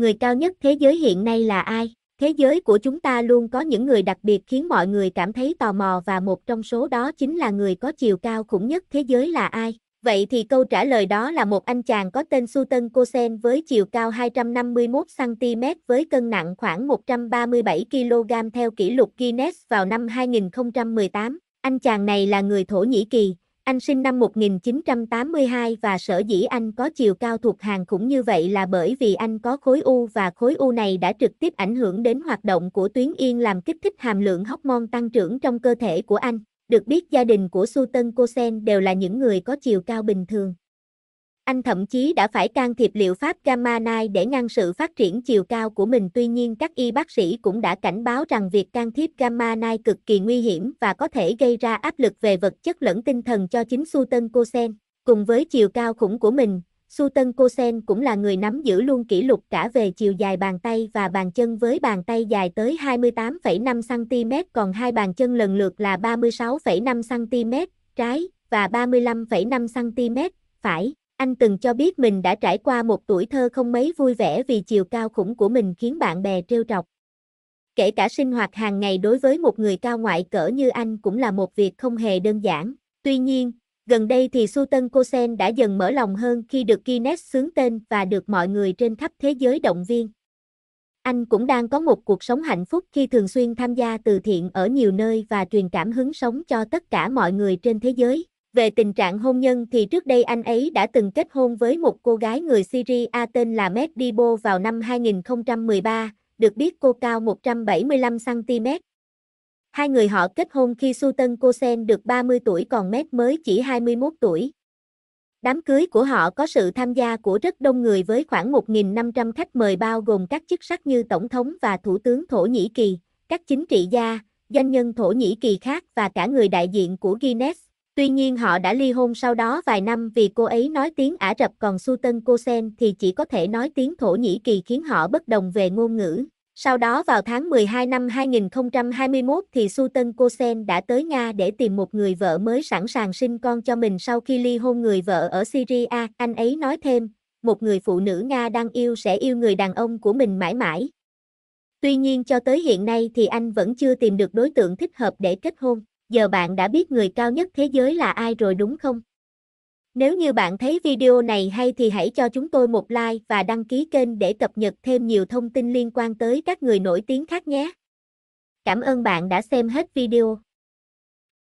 người cao nhất thế giới hiện nay là ai? Thế giới của chúng ta luôn có những người đặc biệt khiến mọi người cảm thấy tò mò và một trong số đó chính là người có chiều cao khủng nhất thế giới là ai? Vậy thì câu trả lời đó là một anh chàng có tên Sultan Kosen với chiều cao 251cm với cân nặng khoảng 137kg theo kỷ lục Guinness vào năm 2018. Anh chàng này là người Thổ Nhĩ Kỳ, anh sinh năm 1982 và sở dĩ anh có chiều cao thuộc hàng khủng như vậy là bởi vì anh có khối u và khối u này đã trực tiếp ảnh hưởng đến hoạt động của tuyến yên làm kích thích hàm lượng hormone tăng trưởng trong cơ thể của anh. Được biết gia đình của Su cô Sen đều là những người có chiều cao bình thường. Anh thậm chí đã phải can thiệp liệu pháp gamma knife để ngăn sự phát triển chiều cao của mình. Tuy nhiên các y bác sĩ cũng đã cảnh báo rằng việc can thiệp gamma knife cực kỳ nguy hiểm và có thể gây ra áp lực về vật chất lẫn tinh thần cho chính Su cô sen. Cùng với chiều cao khủng của mình, Su cô sen cũng là người nắm giữ luôn kỷ lục cả về chiều dài bàn tay và bàn chân với bàn tay dài tới 28,5cm còn hai bàn chân lần lượt là 36,5cm trái và 35,5cm phải. Anh từng cho biết mình đã trải qua một tuổi thơ không mấy vui vẻ vì chiều cao khủng của mình khiến bạn bè trêu trọc. Kể cả sinh hoạt hàng ngày đối với một người cao ngoại cỡ như anh cũng là một việc không hề đơn giản. Tuy nhiên, gần đây thì Su cô Sen đã dần mở lòng hơn khi được Guinness xướng tên và được mọi người trên khắp thế giới động viên. Anh cũng đang có một cuộc sống hạnh phúc khi thường xuyên tham gia từ thiện ở nhiều nơi và truyền cảm hứng sống cho tất cả mọi người trên thế giới. Về tình trạng hôn nhân thì trước đây anh ấy đã từng kết hôn với một cô gái người Syria tên là Medibo vào năm 2013, được biết cô cao 175cm. Hai người họ kết hôn khi Sultan Kosen được 30 tuổi còn Med mới chỉ 21 tuổi. Đám cưới của họ có sự tham gia của rất đông người với khoảng 1.500 khách mời bao gồm các chức sắc như Tổng thống và Thủ tướng Thổ Nhĩ Kỳ, các chính trị gia, doanh nhân Thổ Nhĩ Kỳ khác và cả người đại diện của Guinness Tuy nhiên họ đã ly hôn sau đó vài năm vì cô ấy nói tiếng Ả Rập còn Sultan Kosen thì chỉ có thể nói tiếng Thổ Nhĩ Kỳ khiến họ bất đồng về ngôn ngữ. Sau đó vào tháng 12 năm 2021 thì Sultan Kosen đã tới Nga để tìm một người vợ mới sẵn sàng sinh con cho mình sau khi ly hôn người vợ ở Syria. Anh ấy nói thêm, một người phụ nữ Nga đang yêu sẽ yêu người đàn ông của mình mãi mãi. Tuy nhiên cho tới hiện nay thì anh vẫn chưa tìm được đối tượng thích hợp để kết hôn giờ bạn đã biết người cao nhất thế giới là ai rồi đúng không? Nếu như bạn thấy video này hay thì hãy cho chúng tôi một like và đăng ký kênh để cập nhật thêm nhiều thông tin liên quan tới các người nổi tiếng khác nhé. Cảm ơn bạn đã xem hết video.